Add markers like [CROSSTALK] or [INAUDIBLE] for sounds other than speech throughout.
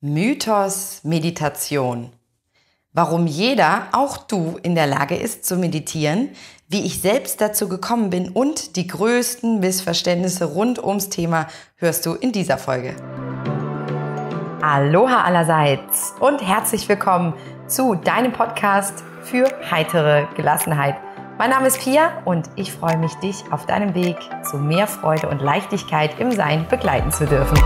Mythos Meditation. Warum jeder, auch du, in der Lage ist zu meditieren, wie ich selbst dazu gekommen bin und die größten Missverständnisse rund ums Thema hörst du in dieser Folge. Aloha allerseits und herzlich willkommen zu deinem Podcast für heitere Gelassenheit. Mein Name ist Pia und ich freue mich, dich auf deinem Weg zu mehr Freude und Leichtigkeit im Sein begleiten zu dürfen.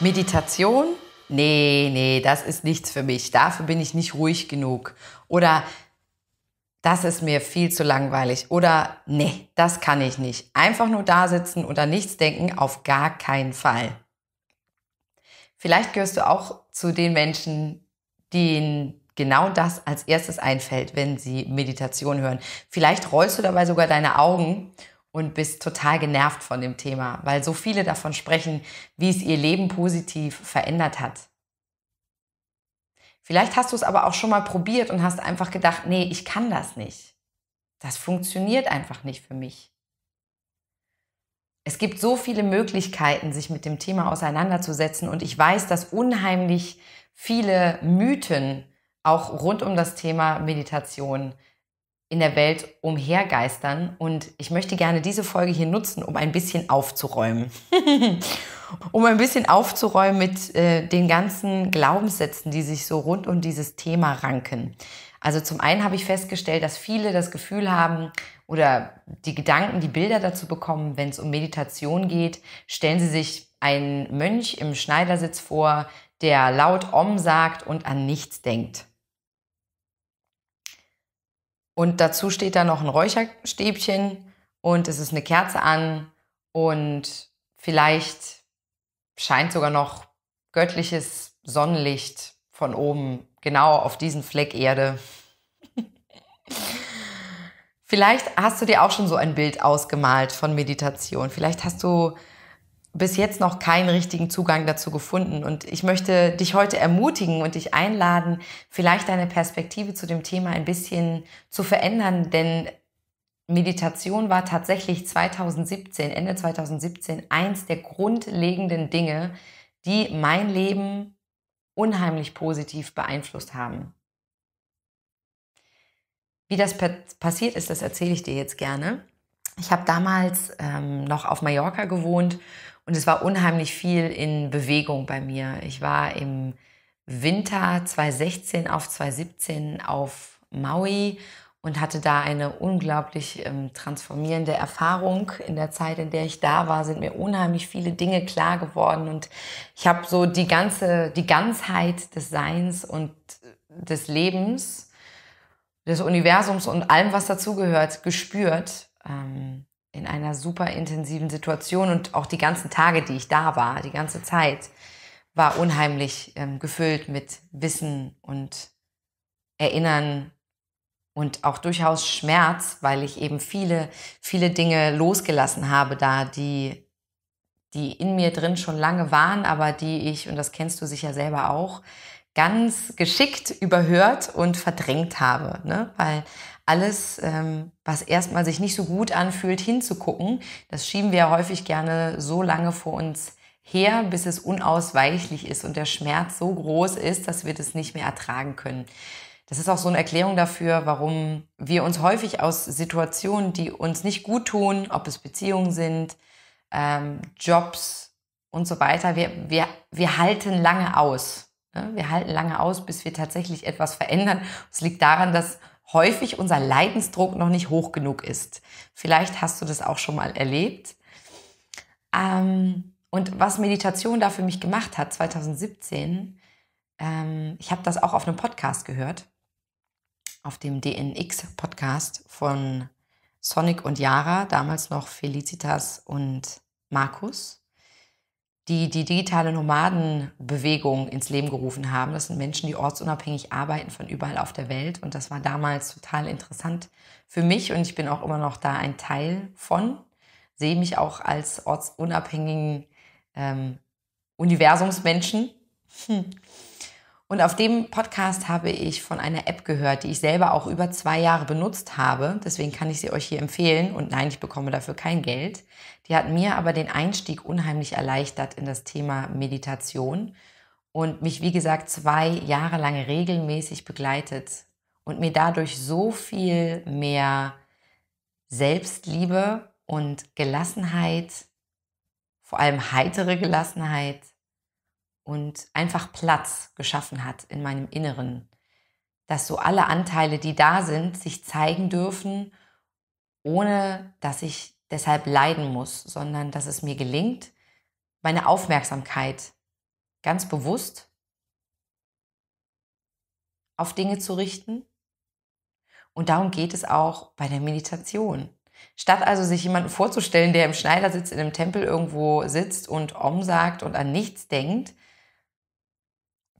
Meditation? Nee, nee, das ist nichts für mich. Dafür bin ich nicht ruhig genug. Oder das ist mir viel zu langweilig. Oder nee, das kann ich nicht. Einfach nur da sitzen oder nichts denken, auf gar keinen Fall. Vielleicht gehörst du auch zu den Menschen, denen genau das als erstes einfällt, wenn sie Meditation hören. Vielleicht rollst du dabei sogar deine Augen und bist total genervt von dem Thema, weil so viele davon sprechen, wie es ihr Leben positiv verändert hat. Vielleicht hast du es aber auch schon mal probiert und hast einfach gedacht, nee, ich kann das nicht. Das funktioniert einfach nicht für mich. Es gibt so viele Möglichkeiten, sich mit dem Thema auseinanderzusetzen. Und ich weiß, dass unheimlich viele Mythen auch rund um das Thema Meditation in der Welt umhergeistern. Und ich möchte gerne diese Folge hier nutzen, um ein bisschen aufzuräumen. [LAUGHS] um ein bisschen aufzuräumen mit äh, den ganzen Glaubenssätzen, die sich so rund um dieses Thema ranken. Also zum einen habe ich festgestellt, dass viele das Gefühl haben oder die Gedanken, die Bilder dazu bekommen, wenn es um Meditation geht, stellen sie sich einen Mönch im Schneidersitz vor, der laut Om sagt und an nichts denkt. Und dazu steht da noch ein Räucherstäbchen und es ist eine Kerze an und vielleicht scheint sogar noch göttliches Sonnenlicht von oben, genau auf diesen Fleck Erde. [LAUGHS] vielleicht hast du dir auch schon so ein Bild ausgemalt von Meditation. Vielleicht hast du bis jetzt noch keinen richtigen Zugang dazu gefunden. Und ich möchte dich heute ermutigen und dich einladen, vielleicht deine Perspektive zu dem Thema ein bisschen zu verändern, denn Meditation war tatsächlich 2017, Ende 2017, eins der grundlegenden Dinge, die mein Leben unheimlich positiv beeinflusst haben. Wie das passiert ist, das erzähle ich dir jetzt gerne. Ich habe damals ähm, noch auf Mallorca gewohnt und es war unheimlich viel in Bewegung bei mir. Ich war im Winter 2016 auf 2017 auf Maui und hatte da eine unglaublich ähm, transformierende Erfahrung. In der Zeit, in der ich da war, sind mir unheimlich viele Dinge klar geworden und ich habe so die ganze, die Ganzheit des Seins und des Lebens, des Universums und allem, was dazugehört, gespürt. Ähm, in einer super intensiven Situation und auch die ganzen Tage, die ich da war, die ganze Zeit, war unheimlich ähm, gefüllt mit Wissen und Erinnern und auch durchaus Schmerz, weil ich eben viele, viele Dinge losgelassen habe da, die, die in mir drin schon lange waren, aber die ich, und das kennst du sicher selber auch, ganz geschickt überhört und verdrängt habe. Ne? Weil alles, ähm, was erstmal sich nicht so gut anfühlt, hinzugucken, das schieben wir ja häufig gerne so lange vor uns her, bis es unausweichlich ist und der Schmerz so groß ist, dass wir das nicht mehr ertragen können. Das ist auch so eine Erklärung dafür, warum wir uns häufig aus Situationen, die uns nicht gut tun, ob es Beziehungen sind, ähm, Jobs und so weiter, wir, wir, wir halten lange aus. Ne? Wir halten lange aus, bis wir tatsächlich etwas verändern. Es liegt daran, dass häufig unser Leidensdruck noch nicht hoch genug ist. Vielleicht hast du das auch schon mal erlebt. Ähm, und was Meditation da für mich gemacht hat, 2017, ähm, ich habe das auch auf einem Podcast gehört, auf dem DNX-Podcast von Sonic und Yara, damals noch Felicitas und Markus die die digitale Nomadenbewegung ins Leben gerufen haben. Das sind Menschen, die ortsunabhängig arbeiten von überall auf der Welt. Und das war damals total interessant für mich und ich bin auch immer noch da ein Teil von. Sehe mich auch als ortsunabhängigen ähm, Universumsmenschen. Hm. Und auf dem Podcast habe ich von einer App gehört, die ich selber auch über zwei Jahre benutzt habe. Deswegen kann ich sie euch hier empfehlen. Und nein, ich bekomme dafür kein Geld. Die hat mir aber den Einstieg unheimlich erleichtert in das Thema Meditation und mich, wie gesagt, zwei Jahre lang regelmäßig begleitet und mir dadurch so viel mehr Selbstliebe und Gelassenheit, vor allem heitere Gelassenheit und einfach Platz geschaffen hat in meinem Inneren. Dass so alle Anteile, die da sind, sich zeigen dürfen, ohne dass ich deshalb leiden muss, sondern dass es mir gelingt, meine Aufmerksamkeit ganz bewusst auf Dinge zu richten. Und darum geht es auch bei der Meditation. Statt also sich jemanden vorzustellen, der im Schneidersitz in einem Tempel irgendwo sitzt und Om sagt und an nichts denkt,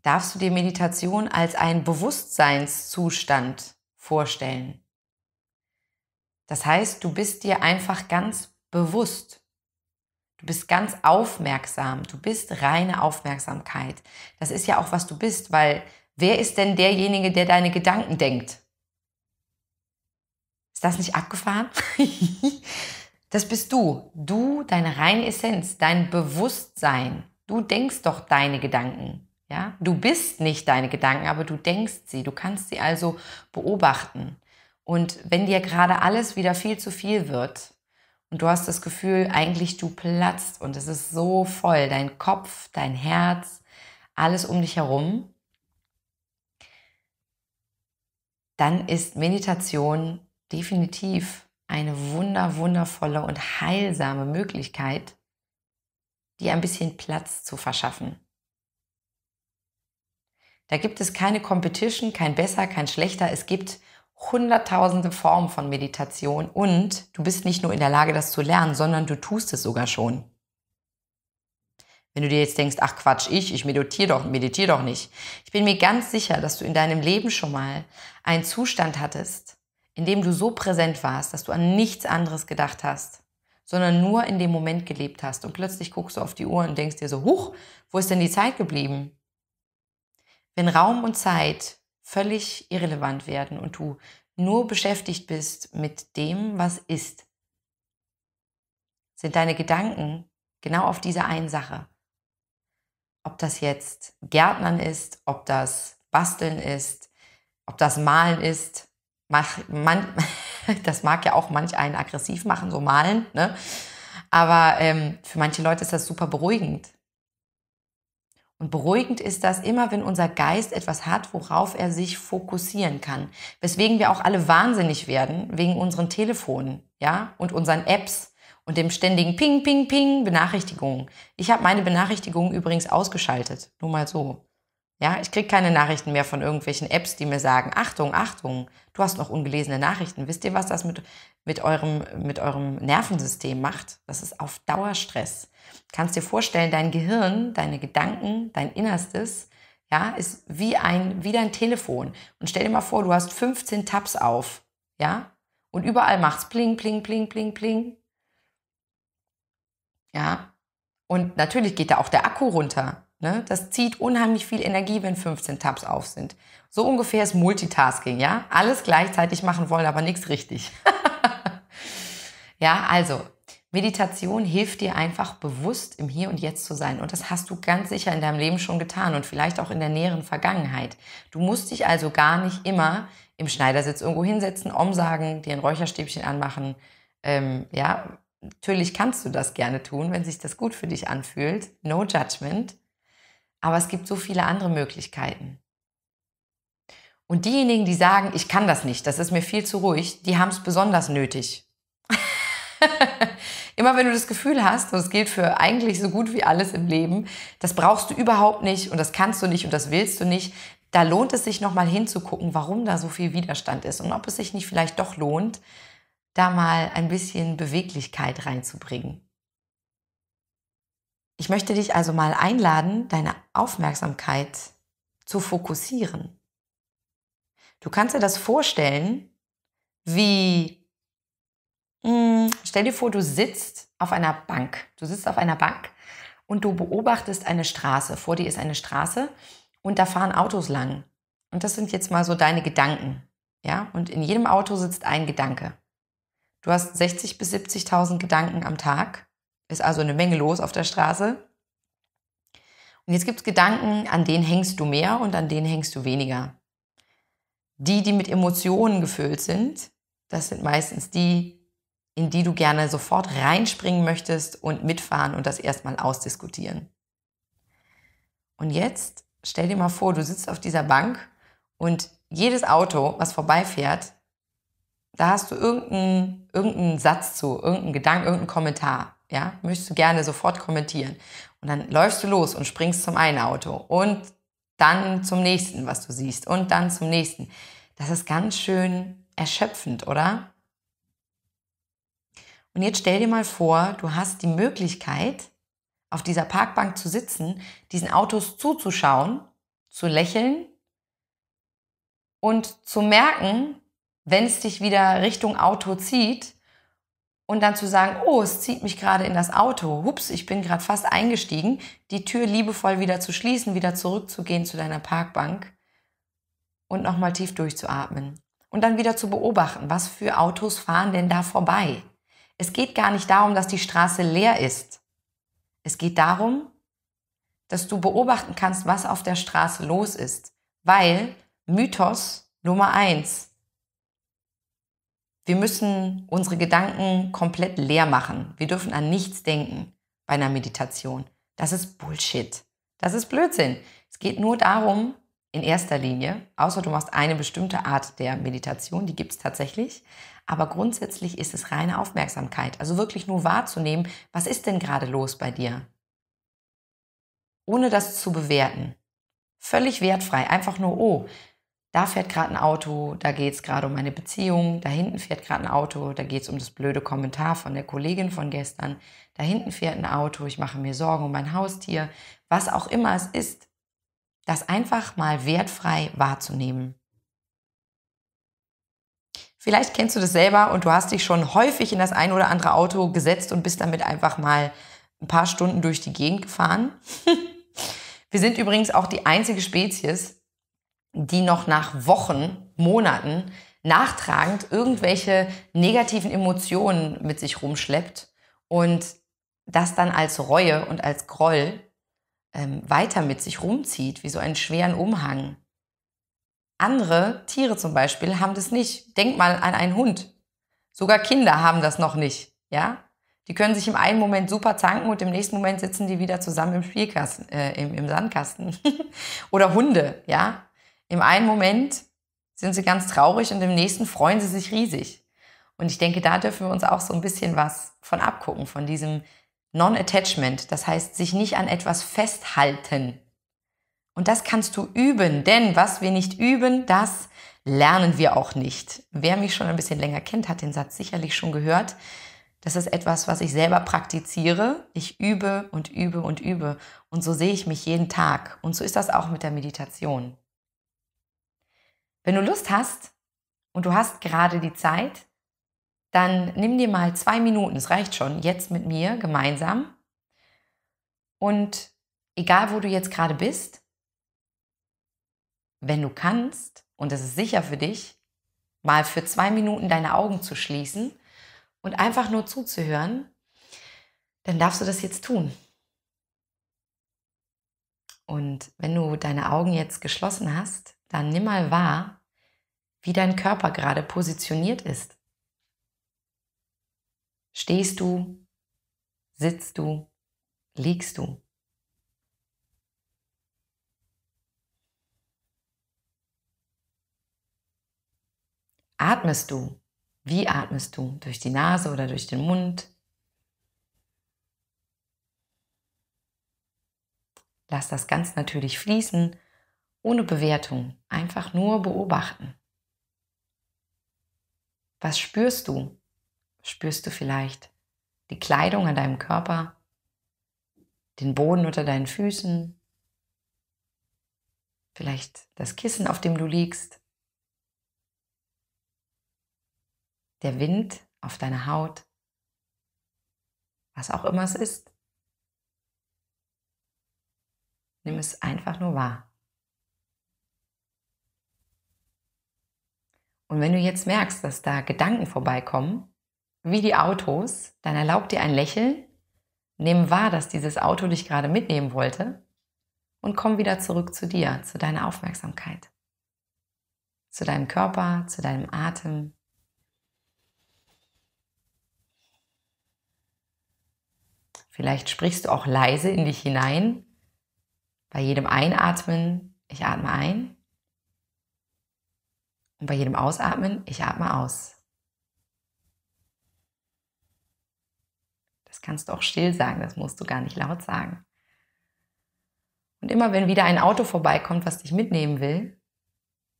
darfst du dir Meditation als einen Bewusstseinszustand vorstellen. Das heißt, du bist dir einfach ganz bewusst. Du bist ganz aufmerksam. Du bist reine Aufmerksamkeit. Das ist ja auch, was du bist, weil wer ist denn derjenige, der deine Gedanken denkt? Ist das nicht abgefahren? [LAUGHS] das bist du. Du, deine reine Essenz, dein Bewusstsein. Du denkst doch deine Gedanken. Ja, mhm. du bist nicht deine Gedanken, aber du denkst sie. Du kannst sie also beobachten. Und wenn dir gerade alles wieder viel zu viel wird und du hast das Gefühl, eigentlich du platzt und es ist so voll, dein Kopf, dein Herz, alles um dich herum, dann ist Meditation definitiv eine wunder, wundervolle und heilsame Möglichkeit, dir ein bisschen Platz zu verschaffen. Da gibt es keine Competition, kein besser, kein schlechter. Es gibt hunderttausende Formen von Meditation und du bist nicht nur in der Lage, das zu lernen, sondern du tust es sogar schon. Wenn du dir jetzt denkst, ach Quatsch, ich, ich meditiere doch, meditiere doch nicht. Ich bin mir ganz sicher, dass du in deinem Leben schon mal einen Zustand hattest, in dem du so präsent warst, dass du an nichts anderes gedacht hast, sondern nur in dem Moment gelebt hast und plötzlich guckst du auf die Uhr und denkst dir so, huch, wo ist denn die Zeit geblieben? Wenn Raum und Zeit völlig irrelevant werden und du nur beschäftigt bist mit dem, was ist, sind deine Gedanken genau auf diese einen Sache. Ob das jetzt Gärtnern ist, ob das Basteln ist, ob das Malen ist, mach, man, [LAUGHS] das mag ja auch manch einen aggressiv machen, so malen, ne? aber ähm, für manche Leute ist das super beruhigend. Und beruhigend ist das immer, wenn unser Geist etwas hat, worauf er sich fokussieren kann. Weswegen wir auch alle wahnsinnig werden wegen unseren Telefonen, ja, und unseren Apps und dem ständigen Ping, Ping, Ping Benachrichtigungen. Ich habe meine Benachrichtigungen übrigens ausgeschaltet. Nur mal so. Ja, ich kriege keine Nachrichten mehr von irgendwelchen Apps, die mir sagen, Achtung, Achtung, du hast noch ungelesene Nachrichten. Wisst ihr, was das mit, mit, eurem, mit eurem Nervensystem macht? Das ist auf Dauerstress. Kannst dir vorstellen, dein Gehirn, deine Gedanken, dein Innerstes, ja, ist wie ein, wie dein Telefon. Und stell dir mal vor, du hast 15 Tabs auf, ja, und überall macht's pling, pling, pling, pling, pling. Ja, und natürlich geht da auch der Akku runter. Ne? Das zieht unheimlich viel Energie, wenn 15 Tabs auf sind. So ungefähr ist Multitasking, ja? Alles gleichzeitig machen wollen, aber nichts richtig. [LAUGHS] ja, also Meditation hilft dir einfach bewusst im Hier und Jetzt zu sein. Und das hast du ganz sicher in deinem Leben schon getan und vielleicht auch in der näheren Vergangenheit. Du musst dich also gar nicht immer im Schneidersitz irgendwo hinsetzen, umsagen, dir ein Räucherstäbchen anmachen. Ähm, ja, natürlich kannst du das gerne tun, wenn sich das gut für dich anfühlt. No judgment. Aber es gibt so viele andere Möglichkeiten. Und diejenigen, die sagen, ich kann das nicht, das ist mir viel zu ruhig, die haben es besonders nötig, Immer wenn du das Gefühl hast, und es gilt für eigentlich so gut wie alles im Leben, das brauchst du überhaupt nicht und das kannst du nicht und das willst du nicht, da lohnt es sich nochmal hinzugucken, warum da so viel Widerstand ist und ob es sich nicht vielleicht doch lohnt, da mal ein bisschen Beweglichkeit reinzubringen. Ich möchte dich also mal einladen, deine Aufmerksamkeit zu fokussieren. Du kannst dir das vorstellen, wie hm, stell dir vor, du sitzt auf einer Bank. Du sitzt auf einer Bank und du beobachtest eine Straße. Vor dir ist eine Straße und da fahren Autos lang. Und das sind jetzt mal so deine Gedanken. Ja, und in jedem Auto sitzt ein Gedanke. Du hast 60.000 bis 70.000 Gedanken am Tag. Ist also eine Menge los auf der Straße. Und jetzt gibt es Gedanken, an denen hängst du mehr und an denen hängst du weniger. Die, die mit Emotionen gefüllt sind, das sind meistens die, in die du gerne sofort reinspringen möchtest und mitfahren und das erstmal ausdiskutieren. Und jetzt stell dir mal vor, du sitzt auf dieser Bank und jedes Auto, was vorbeifährt, da hast du irgendeinen, irgendeinen Satz zu, irgendeinen Gedanken, irgendeinen Kommentar. Ja, möchtest du gerne sofort kommentieren. Und dann läufst du los und springst zum einen Auto und dann zum nächsten, was du siehst und dann zum nächsten. Das ist ganz schön erschöpfend, oder? Und jetzt stell dir mal vor, du hast die Möglichkeit, auf dieser Parkbank zu sitzen, diesen Autos zuzuschauen, zu lächeln und zu merken, wenn es dich wieder Richtung Auto zieht und dann zu sagen, oh, es zieht mich gerade in das Auto, hups, ich bin gerade fast eingestiegen, die Tür liebevoll wieder zu schließen, wieder zurückzugehen zu deiner Parkbank und nochmal tief durchzuatmen und dann wieder zu beobachten, was für Autos fahren denn da vorbei. Es geht gar nicht darum, dass die Straße leer ist. Es geht darum, dass du beobachten kannst, was auf der Straße los ist. Weil Mythos Nummer eins. Wir müssen unsere Gedanken komplett leer machen. Wir dürfen an nichts denken bei einer Meditation. Das ist Bullshit. Das ist Blödsinn. Es geht nur darum, in erster Linie, außer du machst eine bestimmte Art der Meditation, die gibt es tatsächlich, aber grundsätzlich ist es reine Aufmerksamkeit, also wirklich nur wahrzunehmen, was ist denn gerade los bei dir? Ohne das zu bewerten. Völlig wertfrei, einfach nur, oh, da fährt gerade ein Auto, da geht es gerade um meine Beziehung, da hinten fährt gerade ein Auto, da geht es um das blöde Kommentar von der Kollegin von gestern, da hinten fährt ein Auto, ich mache mir Sorgen um mein Haustier, was auch immer es ist, das einfach mal wertfrei wahrzunehmen. Vielleicht kennst du das selber und du hast dich schon häufig in das ein oder andere Auto gesetzt und bist damit einfach mal ein paar Stunden durch die Gegend gefahren. [LAUGHS] Wir sind übrigens auch die einzige Spezies, die noch nach Wochen, Monaten nachtragend irgendwelche negativen Emotionen mit sich rumschleppt und das dann als Reue und als Groll ähm, weiter mit sich rumzieht, wie so einen schweren Umhang. Andere Tiere zum Beispiel haben das nicht. Denk mal an einen Hund. Sogar Kinder haben das noch nicht. Ja? Die können sich im einen Moment super zanken und im nächsten Moment sitzen die wieder zusammen im Spielkasten, äh, im, im Sandkasten. [LAUGHS] Oder Hunde, ja. Im einen Moment sind sie ganz traurig und im nächsten freuen sie sich riesig. Und ich denke, da dürfen wir uns auch so ein bisschen was von abgucken, von diesem Non-Attachment. Das heißt, sich nicht an etwas festhalten. Und das kannst du üben, denn was wir nicht üben, das lernen wir auch nicht. Wer mich schon ein bisschen länger kennt, hat den Satz sicherlich schon gehört. Das ist etwas, was ich selber praktiziere. Ich übe und übe und übe. Und so sehe ich mich jeden Tag. Und so ist das auch mit der Meditation. Wenn du Lust hast und du hast gerade die Zeit, dann nimm dir mal zwei Minuten, es reicht schon, jetzt mit mir gemeinsam. Und egal, wo du jetzt gerade bist, wenn du kannst, und das ist sicher für dich, mal für zwei Minuten deine Augen zu schließen und einfach nur zuzuhören, dann darfst du das jetzt tun. Und wenn du deine Augen jetzt geschlossen hast, dann nimm mal wahr, wie dein Körper gerade positioniert ist. Stehst du? Sitzt du? Liegst du? atmest du? Wie atmest du? Durch die Nase oder durch den Mund? Lass das ganz natürlich fließen, ohne Bewertung, einfach nur beobachten. Was spürst du? Spürst du vielleicht die Kleidung an deinem Körper, den Boden unter deinen Füßen, vielleicht das Kissen, auf dem du liegst? der Wind auf deine Haut, was auch immer es ist. Nimm es einfach nur wahr. Und wenn du jetzt merkst, dass da Gedanken vorbeikommen, wie die Autos, dann erlaub dir ein Lächeln, nimm wahr, dass dieses Auto dich gerade mitnehmen wollte und komm wieder zurück zu dir, zu deiner Aufmerksamkeit, zu deinem Körper, zu deinem Atem, Vielleicht sprichst du auch leise in dich hinein. Bei jedem Einatmen, ich atme ein. Und bei jedem Ausatmen, ich atme aus. Das kannst du auch still sagen, das musst du gar nicht laut sagen. Und immer wenn wieder ein Auto vorbeikommt, was dich mitnehmen will,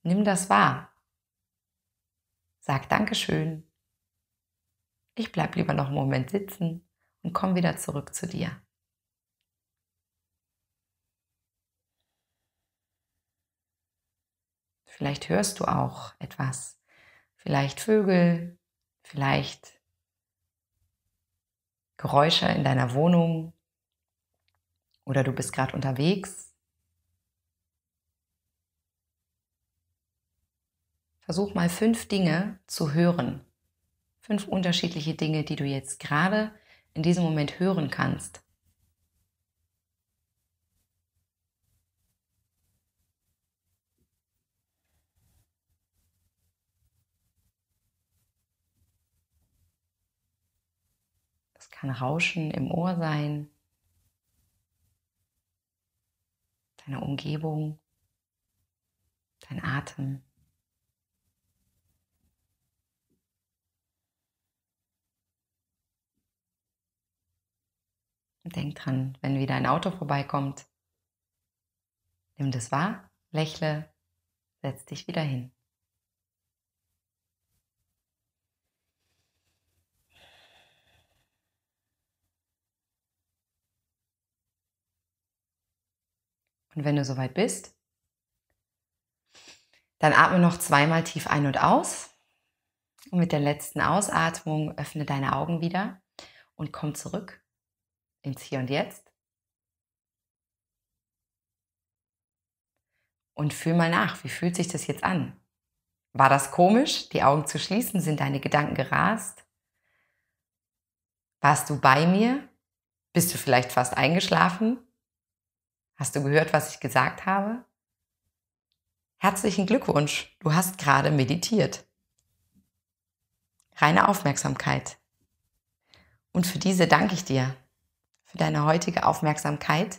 nimm das wahr. Sag Dankeschön. Ich bleib lieber noch einen Moment sitzen und komm wieder zurück zu dir. Vielleicht hörst du auch etwas, vielleicht Vögel, vielleicht Geräusche in deiner Wohnung oder du bist gerade unterwegs. Versuch mal fünf Dinge zu hören, fünf unterschiedliche Dinge, die du jetzt gerade in diesem Moment hören kannst. Es kann Rauschen im Ohr sein, deiner Umgebung, dein Atem. denk dran, wenn wieder ein Auto vorbeikommt, nimm das wahr, lächle, setz dich wieder hin. Und wenn du soweit bist, dann atme noch zweimal tief ein und aus. Und mit der letzten Ausatmung öffne deine Augen wieder und komm zurück ins Hier und Jetzt. Und fühl mal nach, wie fühlt sich das jetzt an? War das komisch, die Augen zu schließen? Sind deine Gedanken gerast? Warst du bei mir? Bist du vielleicht fast eingeschlafen? Hast du gehört, was ich gesagt habe? Herzlichen Glückwunsch, du hast gerade meditiert. Reine Aufmerksamkeit. Und für diese danke ich dir für deine heutige Aufmerksamkeit.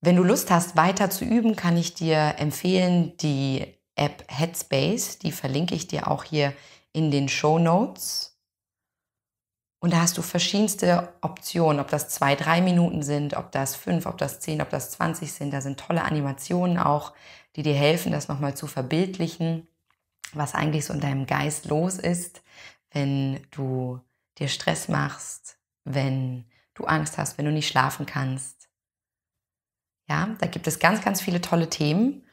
Wenn du Lust hast, weiter zu üben, kann ich dir empfehlen, die App Headspace, die verlinke ich dir auch hier in den Show Notes. Und da hast du verschiedenste Optionen, ob das zwei, drei Minuten sind, ob das fünf, ob das zehn, ob das zwanzig sind. Da sind tolle Animationen auch, die dir helfen, das nochmal zu verbildlichen, was eigentlich so in deinem Geist los ist, wenn du dir Stress machst, wenn du Angst hast, wenn du nicht schlafen kannst. Ja, da gibt es ganz, ganz viele tolle Themen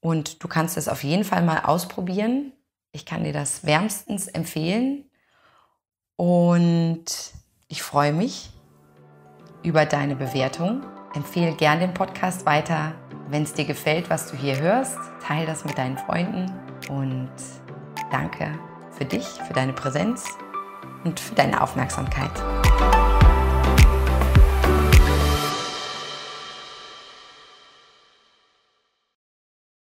und du kannst es auf jeden Fall mal ausprobieren. Ich kann dir das wärmstens empfehlen und ich freue mich über deine Bewertung. Empfehle gern den Podcast weiter. Wenn es dir gefällt, was du hier hörst, teile das mit deinen Freunden und danke für dich, für deine Präsenz und für deine Aufmerksamkeit.